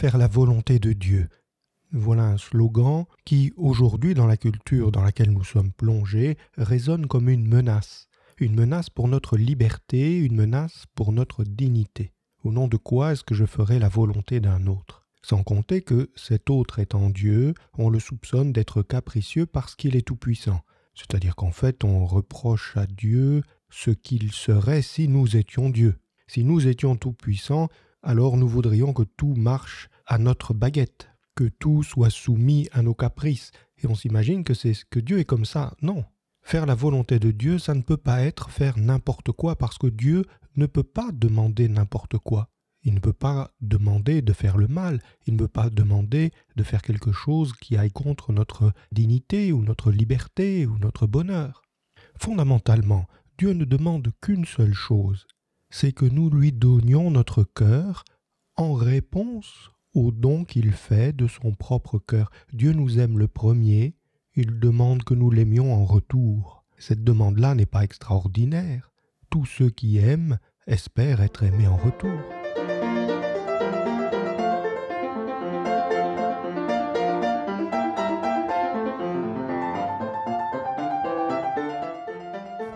faire la volonté de Dieu. Voilà un slogan qui, aujourd'hui, dans la culture dans laquelle nous sommes plongés, résonne comme une menace. Une menace pour notre liberté, une menace pour notre dignité. Au nom de quoi est-ce que je ferai la volonté d'un autre Sans compter que cet autre étant Dieu, on le soupçonne d'être capricieux parce qu'il est tout-puissant. C'est-à-dire qu'en fait, on reproche à Dieu ce qu'il serait si nous étions Dieu. Si nous étions tout-puissants, alors nous voudrions que tout marche à notre baguette, que tout soit soumis à nos caprices, et on s'imagine que c'est ce que Dieu est comme ça. Non. Faire la volonté de Dieu, ça ne peut pas être faire n'importe quoi, parce que Dieu ne peut pas demander n'importe quoi. Il ne peut pas demander de faire le mal, il ne peut pas demander de faire quelque chose qui aille contre notre dignité ou notre liberté ou notre bonheur. Fondamentalement, Dieu ne demande qu'une seule chose, c'est que nous lui donnions notre cœur en réponse au don qu'il fait de son propre cœur. Dieu nous aime le premier, il demande que nous l'aimions en retour. Cette demande-là n'est pas extraordinaire. Tous ceux qui aiment espèrent être aimés en retour.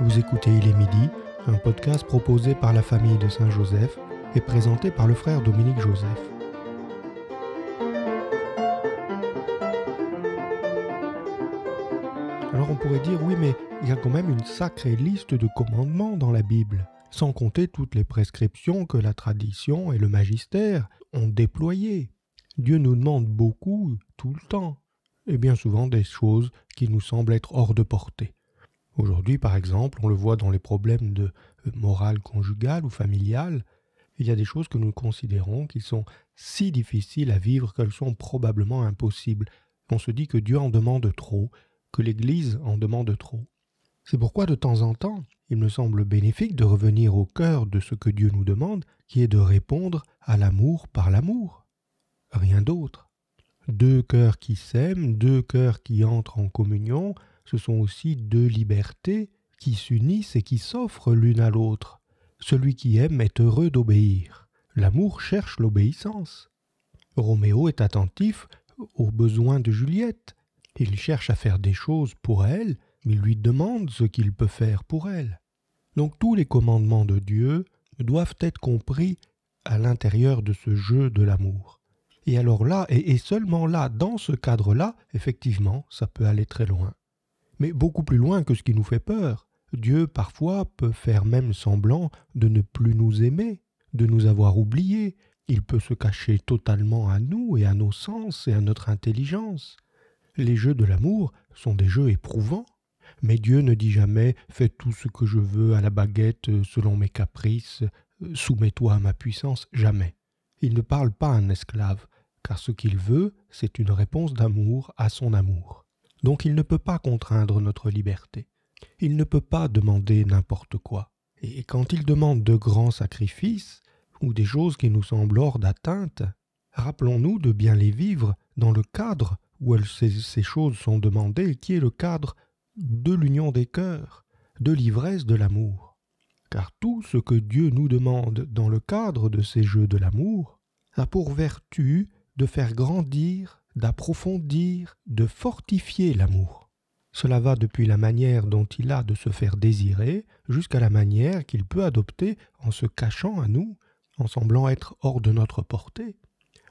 Vous écoutez Il est midi, un podcast proposé par la famille de Saint-Joseph et présenté par le frère Dominique Joseph. Alors on pourrait dire oui mais il y a quand même une sacrée liste de commandements dans la Bible, sans compter toutes les prescriptions que la tradition et le magistère ont déployées. Dieu nous demande beaucoup, tout le temps, et bien souvent des choses qui nous semblent être hors de portée. Aujourd'hui, par exemple, on le voit dans les problèmes de euh, morale conjugale ou familiale, il y a des choses que nous considérons qui sont si difficiles à vivre qu'elles sont probablement impossibles. On se dit que Dieu en demande trop, que l'Église en demande trop. C'est pourquoi de temps en temps, il me semble bénéfique de revenir au cœur de ce que Dieu nous demande, qui est de répondre à l'amour par l'amour. Rien d'autre. Deux cœurs qui s'aiment, deux cœurs qui entrent en communion, ce sont aussi deux libertés qui s'unissent et qui s'offrent l'une à l'autre. Celui qui aime est heureux d'obéir. L'amour cherche l'obéissance. Roméo est attentif aux besoins de Juliette. Il cherche à faire des choses pour elle, mais lui demande ce qu'il peut faire pour elle. Donc tous les commandements de Dieu doivent être compris à l'intérieur de ce jeu de l'amour. Et alors là, et, seulement là, dans ce cadre-là, effectivement, ça peut aller très loin mais beaucoup plus loin que ce qui nous fait peur. Dieu parfois peut faire même semblant de ne plus nous aimer, de nous avoir oubliés, il peut se cacher totalement à nous et à nos sens et à notre intelligence. Les jeux de l'amour sont des jeux éprouvants, mais Dieu ne dit jamais fais tout ce que je veux à la baguette selon mes caprices, soumets-toi à ma puissance, jamais. Il ne parle pas à un esclave, car ce qu'il veut, c'est une réponse d'amour à son amour. Donc il ne peut pas contraindre notre liberté. Il ne peut pas demander n'importe quoi. Et quand il demande de grands sacrifices, ou des choses qui nous semblent hors d'atteinte, rappelons-nous de bien les vivre dans le cadre où ces choses sont demandées, qui est le cadre de l'union des cœurs, de l'ivresse de l'amour. Car tout ce que Dieu nous demande dans le cadre de ces jeux de l'amour a pour vertu de faire grandir d'approfondir, de fortifier l'amour. Cela va depuis la manière dont il a de se faire désirer jusqu'à la manière qu'il peut adopter en se cachant à nous, en semblant être hors de notre portée.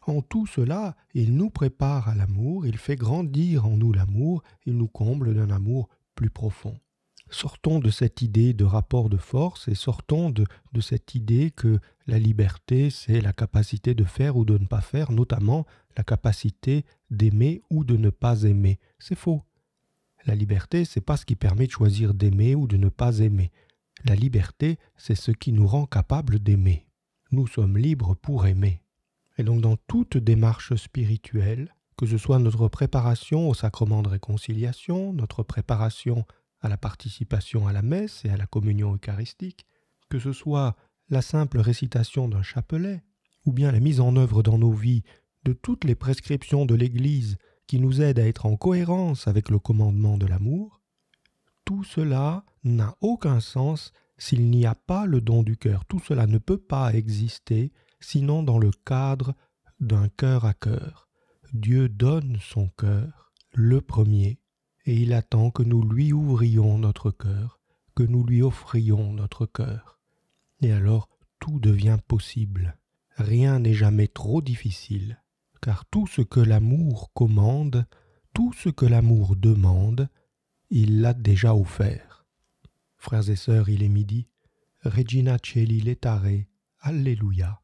En tout cela, il nous prépare à l'amour, il fait grandir en nous l'amour, il nous comble d'un amour plus profond. Sortons de cette idée de rapport de force et sortons de, de cette idée que la liberté, c'est la capacité de faire ou de ne pas faire, notamment la capacité d'aimer ou de ne pas aimer. C'est faux. La liberté, c'est pas ce qui permet de choisir d'aimer ou de ne pas aimer. La liberté, c'est ce qui nous rend capable d'aimer. Nous sommes libres pour aimer. Et donc dans toute démarche spirituelle, que ce soit notre préparation au sacrement de réconciliation, notre préparation à la participation à la messe et à la communion eucharistique, que ce soit la simple récitation d'un chapelet, ou bien la mise en œuvre dans nos vies de toutes les prescriptions de l'Église qui nous aident à être en cohérence avec le commandement de l'amour, tout cela n'a aucun sens s'il n'y a pas le don du cœur. Tout cela ne peut pas exister sinon dans le cadre d'un cœur à cœur. Dieu donne son cœur, le premier, et il attend que nous lui ouvrions notre cœur, que nous lui offrions notre cœur. Et alors tout devient possible. Rien n'est jamais trop difficile car tout ce que l'amour commande, tout ce que l'amour demande, il l'a déjà offert. Frères et sœurs, il est midi. Regina Celi Letare. Alléluia.